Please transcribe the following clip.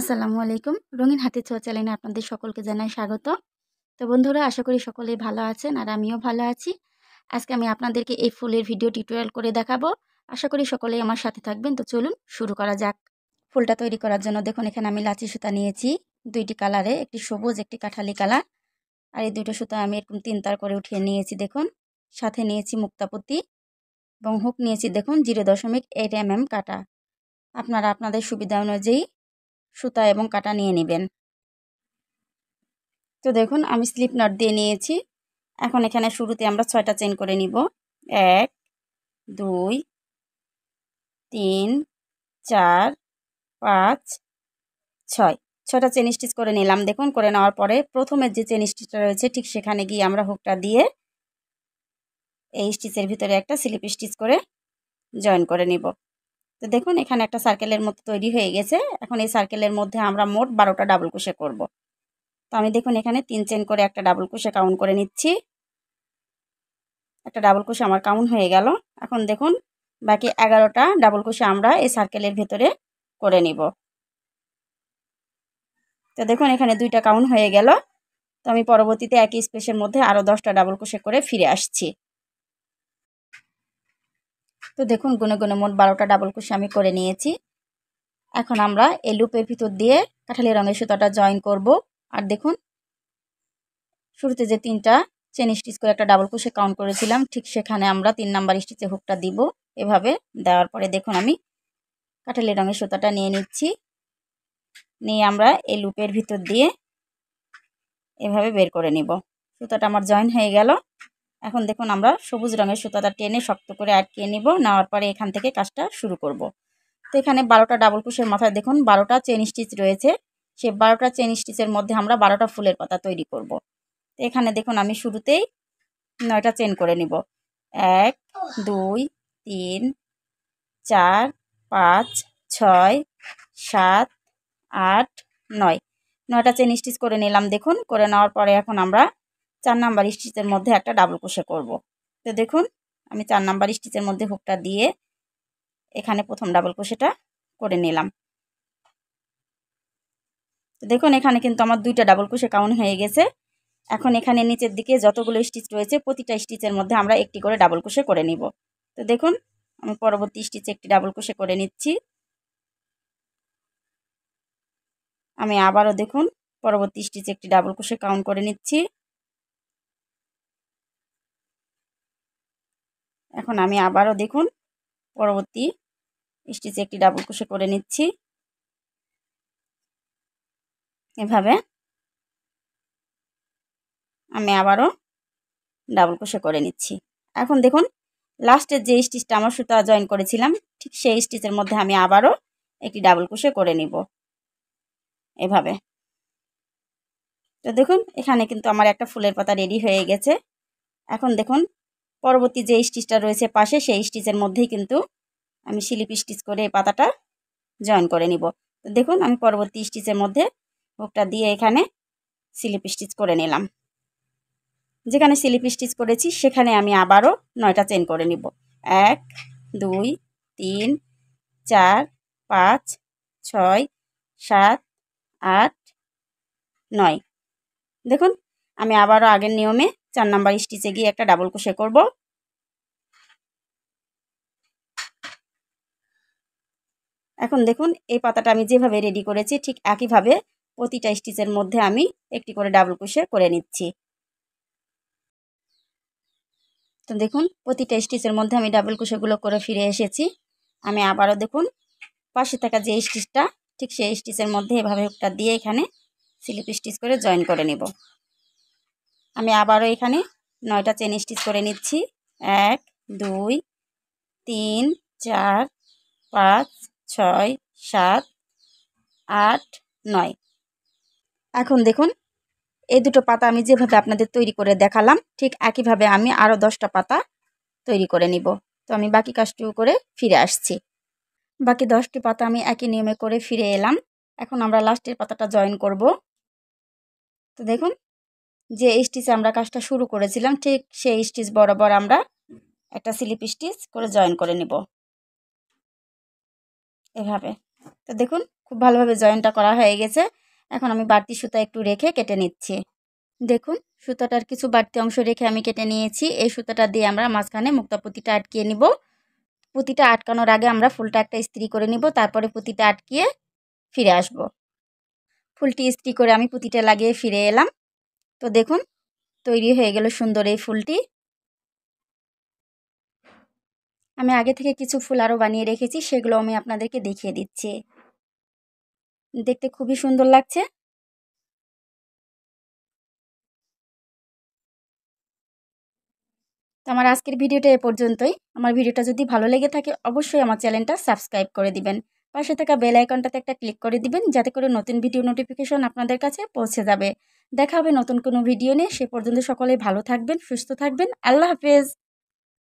আসসালামু আলাইকুম রঙিন হাতি ছোঁয়া চ্যানেলে আপনাদের সকলকে জানাই স্বাগত তো বন্ধুরা আশা করি সকলে ভালো আছেন আর আমিও ভালো আছি আজকে আমি আপনাদেরকে এই ফুলের ভিডিও টিউটোরিয়াল করে দেখাবো আশা করি সকলেই আমার সাথে থাকবেন তো চলুন শুরু করা যাক ফুলটা তৈরি করার জন্য দেখুন এখানে আমি লাচি সুতা নিয়েছি দুইটি কালারে একটি সবুজ একটি কাঠালি কালার আর এই দুটো সুতা আমি এরকম তিন তার করে উঠিয়ে নিয়েছি দেখুন সাথে নিয়েছি মুক্তাপতি এবং হুক নিয়েছি দেখুন জিরো দশমিক এইট এম এম কাটা আপনারা আপনাদের সুবিধা অনুযায়ী সুতা এবং কাটা নিয়ে নেবেন তো দেখুন আমি স্লিপ নট দিয়ে নিয়েছি এখন এখানে শুরুতে আমরা ছয়টা চেন করে নিব এক দুই তিন চার পাঁচ ছয় ছটা চেন স্টিচ করে নিলাম দেখুন করে নেওয়ার পরে প্রথমের যে চেন স্টিচটা রয়েছে ঠিক সেখানে গিয়ে আমরা হুকটা দিয়ে এই স্টিচের ভিতরে একটা স্লিপ স্টিচ করে জয়েন করে নিব তো দেখুন এখানে একটা সার্কেলের মতো তৈরি হয়ে গেছে এখন এই সার্কেলের মধ্যে আমরা মোট বারোটা ডাবল কুশে করব। তো আমি দেখুন এখানে তিন চেন করে একটা ডাবল কুশে কাউন্ট করে নিচ্ছি একটা ডাবল কুশে আমার কাউন্ট হয়ে গেল এখন দেখুন বাকি এগারোটা ডাবল কুশে আমরা এই সার্কেলের ভেতরে করে নিব তো দেখুন এখানে দুইটা কাউন্ট হয়ে গেল তো আমি পরবর্তীতে একই স্পেসের মধ্যে আরও দশটা ডাবল কুশে করে ফিরে আসছি তো দেখুন গুনে গুনে মোট বারোটা ডাবল কুশি আমি করে নিয়েছি এখন আমরা এই লুপের ভিতর দিয়ে কাঁঠালি রঙের সুতাটা জয়েন করব আর দেখুন শুরুতে যে তিনটা চেন স্টিচ করে একটা ডাবল কুশে কাউন্ট করেছিলাম ঠিক সেখানে আমরা তিন নাম্বার স্টিচে হুকটা দিব এভাবে দেওয়ার পরে দেখুন আমি কাঁঠালি রঙের সুতাটা নিয়ে নিচ্ছি নিয়ে আমরা এই লুপের ভিতর দিয়ে এভাবে বের করে নিব সুতাটা আমার জয়েন হয়ে গেল এখন দেখুন আমরা সবুজ রঙের সুতাটা টেনে শক্ত করে আটকিয়ে নিব নেওয়ার পরে এখান থেকে কাজটা শুরু করব। তো এখানে বারোটা ডাবল কুশের মাথায় দেখুন বারোটা চেন স্টিচ রয়েছে সে বারোটা চেন স্টিচের মধ্যে আমরা বারোটা ফুলের পাতা তৈরি করব। তো এখানে দেখুন আমি শুরুতেই নয়টা চেন করে নিব এক দুই তিন চার পাঁচ ছয় সাত আট নয় নয়টা চেন স্টিচ করে নিলাম দেখুন করে নেওয়ার পরে এখন আমরা চার নাম্বার স্টিচের মধ্যে একটা ডাবল কোষে করব। তো দেখুন আমি চার নাম্বার স্টিচের মধ্যে হুকটা দিয়ে এখানে প্রথম ডাবল কোষেটা করে নিলাম তো দেখুন এখানে কিন্তু আমার দুইটা ডাবল কোষে কাউন্ট হয়ে গেছে এখন এখানে নিচের দিকে যতগুলো স্টিচ রয়েছে প্রতিটা স্টিচের মধ্যে আমরা একটি করে ডাবল কোষে করে নিব তো দেখুন আমি পরবর্তী স্টিচে একটি ডাবল কোষে করে নিচ্ছি আমি আবারও দেখুন পরবর্তী স্টিচে একটি ডাবল কোষে কাউন্ট করে নিচ্ছি এখন আমি আবারও দেখুন পরবর্তী স্টিচে একটি ডাবল কুশে করে নিচ্ছি এভাবে আমি আবারও ডাবল কুশে করে নিচ্ছি এখন দেখুন লাস্টের যে স্টিচটা আমার সুতা জয়েন করেছিলাম ঠিক সেই স্টিচের মধ্যে আমি আবারও একটি ডাবল কুশে করে নিব এভাবে তো দেখুন এখানে কিন্তু আমার একটা ফুলের পাতা রেডি হয়ে গেছে এখন দেখুন পরবর্তী যে স্টিচটা রয়েছে পাশে সেই স্টিচের মধ্যেই কিন্তু আমি স্লিপ স্টিচ করে এই পাতাটা জয়েন করে নিব তো দেখুন আমি পরবর্তী স্টিচের মধ্যে হুকটা দিয়ে এখানে স্লিপ স্টিচ করে নিলাম যেখানে স্লিপ স্টিচ করেছি সেখানে আমি আবারও নয়টা চেন করে নিব এক দুই তিন চার পাঁচ ছয় সাত আট নয় দেখুন আমি আবারও আগের নিয়মে চার নাম্বার স্টিচে গিয়ে একটা ডাবল ক্রোশে করব এখন দেখুন এই পাতাটা আমি যেভাবে রেডি করেছি ঠিক একইভাবে প্রতিটা স্টিচের মধ্যে আমি একটি করে ডাবল ক্রোশে করে নিচ্ছি তো দেখুন প্রতিটা স্টিচের মধ্যে আমি ডাবল ক্রোশেগুলো করে ফিরে এসেছি আমি আবারও দেখুন পাশে থাকা যে স্টিচটা ঠিক সেই স্টিচের মধ্যে এভাবে একটা দিয়ে এখানে স্লিপ স্টিচ করে জয়েন করে নেব আমি আবারও এখানে নয়টা চেন স্টিচ করে নিচ্ছি এক দুই তিন চার পাঁচ ছয় সাত আট নয় এখন দেখুন এই দুটো পাতা আমি যেভাবে আপনাদের তৈরি করে দেখালাম ঠিক একইভাবে আমি আরও দশটা পাতা তৈরি করে নিব তো আমি বাকি কাজটিও করে ফিরে আসছি বাকি দশটি পাতা আমি একই নিয়মে করে ফিরে এলাম এখন আমরা লাস্টের পাতাটা জয়েন করব তো দেখুন যে স্টিচ আমরা কাজটা শুরু করেছিলাম ঠিক সেই স্টিচ বরাবর আমরা একটা স্লিপ স্টিচ করে জয়েন করে নিব এভাবে তো দেখুন খুব ভালোভাবে জয়েনটা করা হয়ে গেছে এখন আমি বাড়তি সুতা একটু রেখে কেটে নিচ্ছি দেখুন সুতাটার কিছু বাড়তি অংশ রেখে আমি কেটে নিয়েছি এই সুতাটা দিয়ে আমরা মাঝখানে মুক্তা পুঁতিটা আটকিয়ে নিব পুঁতিটা আটকানোর আগে আমরা ফুলটা একটা ইস্ত্রি করে নিব তারপরে পুঁতিটা আটকিয়ে ফিরে আসব ফুলটি ইস্ত্রি করে আমি পুঁতিটা লাগিয়ে ফিরে এলাম তো দেখুন তৈরি হয়ে গেল সুন্দর এই ফুলটি আমি আগে থেকে কিছু ফুল আরও বানিয়ে রেখেছি সেগুলো আমি আপনাদেরকে দেখিয়ে দিচ্ছি দেখতে খুবই সুন্দর লাগছে তো আমার আজকের ভিডিওটা এ পর্যন্তই আমার ভিডিওটা যদি ভালো লেগে থাকে অবশ্যই আমার চ্যানেলটা সাবস্ক্রাইব করে দিবেন পাশে থাকা বেল আইকনটাতে একটা ক্লিক করে দিবেন যাতে করে নতুন ভিডিও নোটিফিকেশন আপনাদের কাছে পৌঁছে যাবে দেখা হবে নতুন কোনো ভিডিও নিয়ে সে পর্যন্ত সকলে ভালো থাকবেন সুস্থ থাকবেন আল্লাহ হাফেজ